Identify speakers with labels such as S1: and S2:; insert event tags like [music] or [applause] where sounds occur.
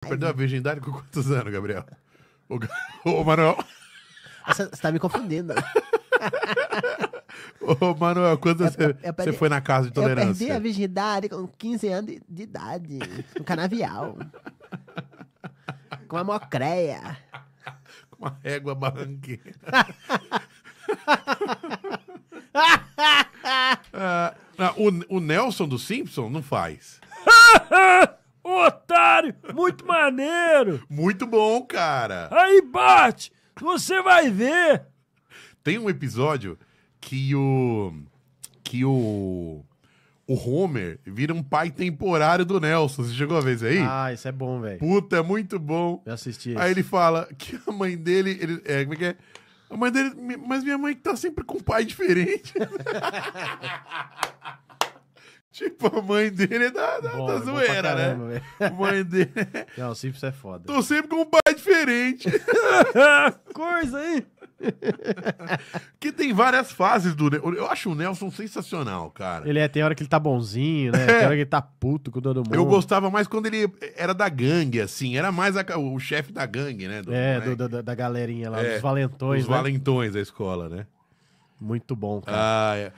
S1: Perdeu a virgindade com quantos anos,
S2: Gabriel? [laughs] Ô, Manuel. Você ah, tá me confundindo. [laughs] Ô, Manuel, quando você, perdi, foi na casa de tolerância? Eu perdi a virgindade com 15 anos de, idade. No canavial. com a mocreia. [laughs] Com uma régua barranqueira. uh, o, o Nelson do Simpson não faz muito maneiro. Muito bom, cara. Aí, Bart, você vai ver. Tem um episódio que o. que o. O Homer vira um pai temporário do Nelson. Você chegou a ver isso aí? Ah, isso é bom, velho. Puta, é muito bom. Eu assisti. Aí ele fala que a mãe dele. Ele, é, como é que é? A mãe dele. Mas minha mãe tá sempre com um pai diferente. [laughs] Tipo, a mãe dele é da, da, bom, da zoeira, né? caramba, né? Véio. Mãe dele. [laughs] Não, simples é foda. Tô sempre com um pai diferente. [laughs] Coisa aí. [laughs] que tem várias fases do. Eu acho o Nelson sensacional, cara. Ele é, tem hora que ele tá bonzinho, né? É. Tem hora que ele tá puto com todo mundo. Eu gostava mais quando ele era da gangue, assim. Era mais a, o chefe da gangue, né? Do, é, do, da, da galerinha lá, é, dos valentões. Os né? valentões da escola, né? Muito bom, cara. Ah, é.